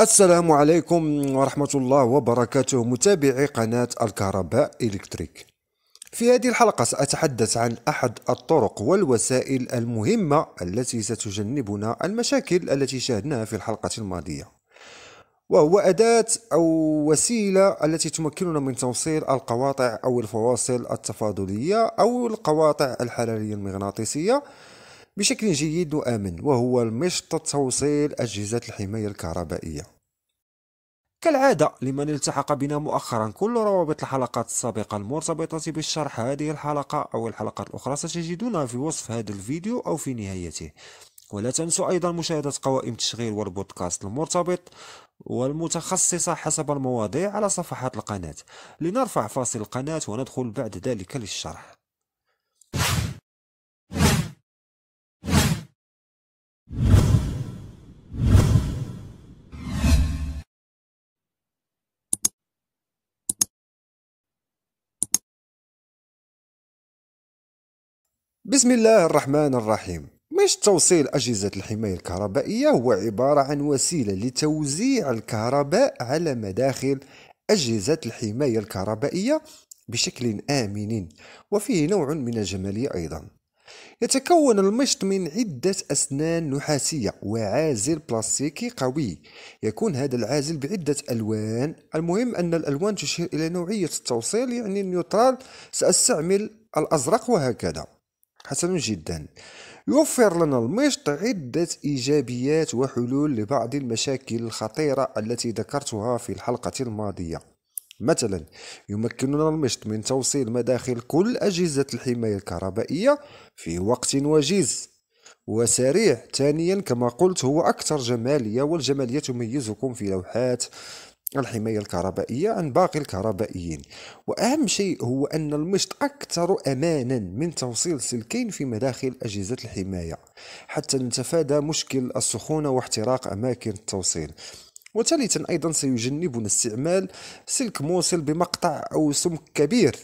السلام عليكم ورحمة الله وبركاته متابعي قناة الكهرباء إلكتريك في هذه الحلقة سأتحدث عن أحد الطرق والوسائل المهمة التي ستجنبنا المشاكل التي شاهدناها في الحلقة الماضية وهو أداة أو وسيلة التي تمكننا من توصيل القواطع أو الفواصل التفاضلية أو القواطع الحرارية المغناطيسية بشكل جيد وآمن وهو المشط توصيل أجهزة الحماية الكهربائية كالعادة لمن التحق بنا مؤخرا كل روابط الحلقات السابقة المرتبطة بالشرح هذه الحلقة أو الحلقات الأخرى ستجدونها في وصف هذا الفيديو أو في نهايته ولا تنسوا أيضا مشاهدة قوائم التشغيل والبودكاست المرتبط والمتخصصة حسب المواضيع على صفحات القناة لنرفع فاصل القناة وندخل بعد ذلك للشرح بسم الله الرحمن الرحيم مش توصيل أجهزة الحماية الكهربائية هو عبارة عن وسيلة لتوزيع الكهرباء على مداخل أجهزة الحماية الكهربائية بشكل آمن وفيه نوع من الجمالية أيضا يتكون المشط من عدة أسنان نحاسية وعازل بلاستيكي قوي يكون هذا العازل بعدة ألوان المهم أن الألوان تشير إلى نوعية التوصيل يعني نيوترال سأستعمل الأزرق وهكذا حسن جدا يوفر لنا المشط عدة إيجابيات وحلول لبعض المشاكل الخطيرة التي ذكرتها في الحلقة الماضية مثلا يمكننا المشط من توصيل مداخل كل أجهزة الحماية الكهربائية في وقت وجيز وسريع ثانيا كما قلت هو أكثر جمالية والجمالية تميزكم في لوحات الحماية الكهربائية عن باقي الكهربائيين وأهم شيء هو أن المشط أكثر أمانا من توصيل سلكين في مداخل أجهزة الحماية حتى نتفادى مشكل السخونة واحتراق أماكن التوصيل وثالثا أيضا سيجنبنا استعمال سلك موصل بمقطع أو سمك كبير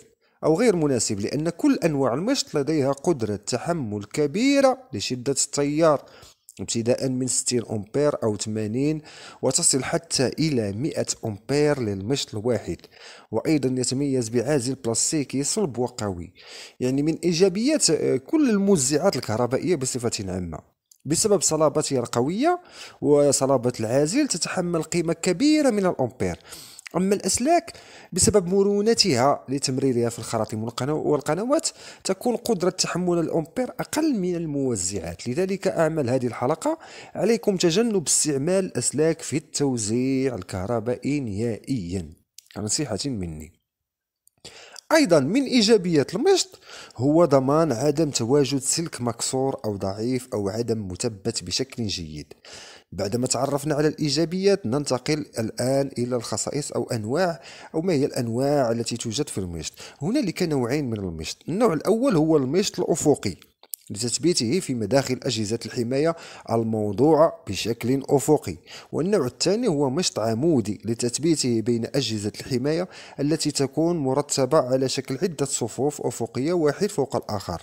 أو غير مناسب لأن كل أنواع المشط لديها قدرة تحمل كبيرة لشدة التيار ابتداء من 60 أمبير أو 80 وتصل حتى إلى 100 أمبير للمشط الواحد وأيضا يتميز بعازل بلاستيكي صلب وقوي يعني من إيجابيات آه، كل الموزعات الكهربائية بصفة عامة بسبب صلابتها القوية وصلابة العازل تتحمل قيمة كبيرة من الأمبير أما الأسلاك بسبب مرونتها لتمريرها في الخراطيم والقنوات تكون قدرة تحمل الأمبير أقل من الموزعات لذلك أعمل هذه الحلقة عليكم تجنب استعمال الأسلاك في التوزيع الكهربائي نهائيا نصيحة مني ايضا من ايجابيات المشط هو ضمان عدم تواجد سلك مكسور او ضعيف او عدم مثبت بشكل جيد بعدما تعرفنا على الإيجابيات ننتقل الآن إلى الخصائص أو أنواع أو ما هي الأنواع التي توجد في المشط هنالك نوعين من المشط النوع الأول هو المشط الأفقي لتثبيته في مداخل أجهزة الحماية الموضوعة بشكل أفقي والنوع الثاني هو مشط عمودي لتثبيته بين أجهزة الحماية التي تكون مرتبة على شكل عدة صفوف أفقية واحد فوق الآخر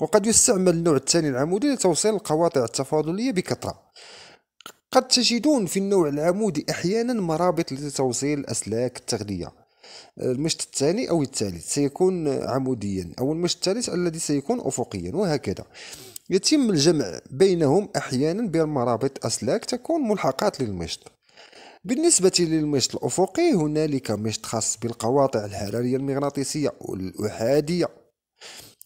وقد يستعمل النوع الثاني العمودي لتوصيل القواطع التفاضلية بكثرة قد تجدون في النوع العمودي أحيانا مرابط لتوصيل أسلاك التغذية المشط الثاني أو الثالث سيكون عموديا أو المشط الثالث الذي سيكون أفقيا وهكذا يتم الجمع بينهم أحيانا بمرابط أسلاك تكون ملحقات للمشط بالنسبة للمشط الأفقي هنالك مشط خاص بالقواطع الحرارية المغناطيسية والأحادية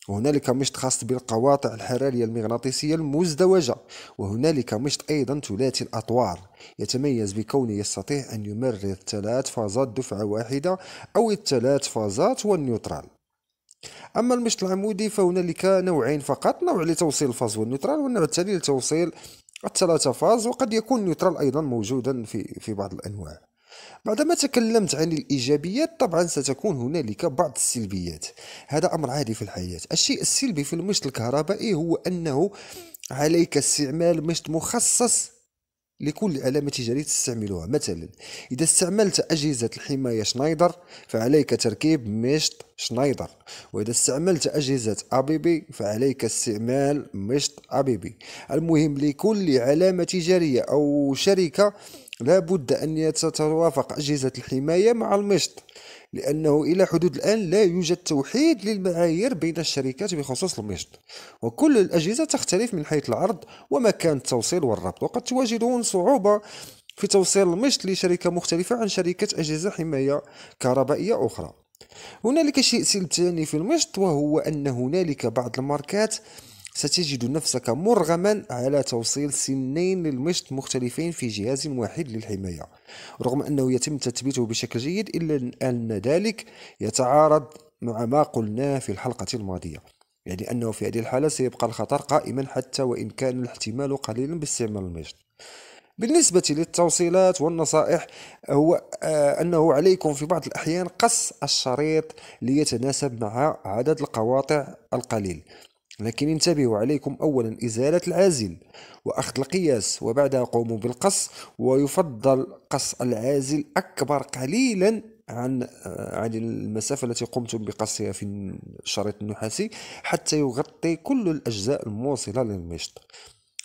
وهنالك مشط خاص بالقواطع الحرارية المغناطيسية المزدوجة وهنالك مشط أيضا ثلاثي الأطوار يتميز بكونه يستطيع أن يمرر ثلاث فازات دفعة واحدة أو الثلاث فازات والنيوترال أما المشط العمودي فهنالك نوعين فقط نوع لتوصيل الفاز والنيوترال والنوع الثاني لتوصيل الثلاثة فاز وقد يكون النيوترال أيضا موجودا في, في بعض الأنواع بعدما تكلمت عن الإيجابيات طبعا ستكون هنالك بعض السلبيات هذا أمر عادي في الحياة الشيء السلبي في المشط الكهربائي هو أنه عليك استعمال مشط مخصص لكل علامة تجارية تستعملها مثلا إذا استعملت أجهزة الحماية شنايدر فعليك تركيب مشط شنايدر وإذا استعملت أجهزة أبيبي فعليك استعمال مشط أبيبي المهم لكل علامة تجارية أو شركة لا بد أن تتوافق أجهزة الحماية مع المشط لأنه إلى حدود الآن لا يوجد توحيد للمعايير بين الشركات بخصوص المشط وكل الأجهزة تختلف من حيث العرض ومكان التوصيل والربط وقد تواجهون صعوبة في توصيل المشط لشركة مختلفة عن شركة أجهزة حماية كهربائية أخرى هنالك شيء سلبي في المشط وهو أن هنالك بعض الماركات ستجد نفسك مرغما على توصيل سنين للمشط مختلفين في جهاز واحد للحماية رغم أنه يتم تثبيته بشكل جيد إلا أن ذلك يتعارض مع ما قلناه في الحلقة الماضية يعني أنه في هذه الحالة سيبقى الخطر قائما حتى وإن كان الاحتمال قليلا باستعمال المشط بالنسبة للتوصيلات والنصائح هو آه، أنه عليكم في بعض الأحيان قص الشريط ليتناسب مع عدد القواطع القليل لكن انتبهوا عليكم أولا إزالة العازل وأخذ القياس وبعدها قوموا بالقص ويفضل قص العازل أكبر قليلا عن آه، عن المسافة التي قمتم بقصها في الشريط النحاسي حتى يغطي كل الأجزاء الموصلة للمشط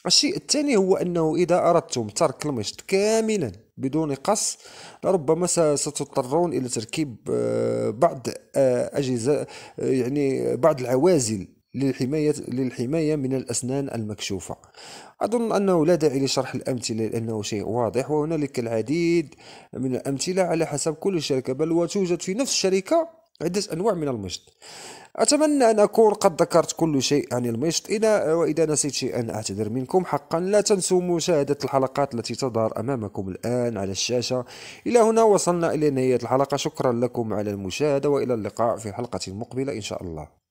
الشيء الثاني هو أنه إذا أردتم ترك المشط كاملا بدون قص لربما ستضطرون إلى تركيب آه، بعض آه، أجهزة يعني بعض العوازل للحماية للحماية من الأسنان المكشوفة أظن أنه لا داعي لشرح الأمثلة لأنه شيء واضح وهنالك العديد من الأمثلة على حسب كل شركة بل وتوجد في نفس الشركة عدة أنواع من المشط أتمنى أن أكون قد ذكرت كل شيء عن المشط إلى وإذا نسيت شيئا أعتذر منكم حقا لا تنسوا مشاهدة الحلقات التي تظهر أمامكم الآن على الشاشة إلى هنا وصلنا إلى نهاية الحلقة شكرا لكم على المشاهدة وإلى اللقاء في حلقة مقبلة إن شاء الله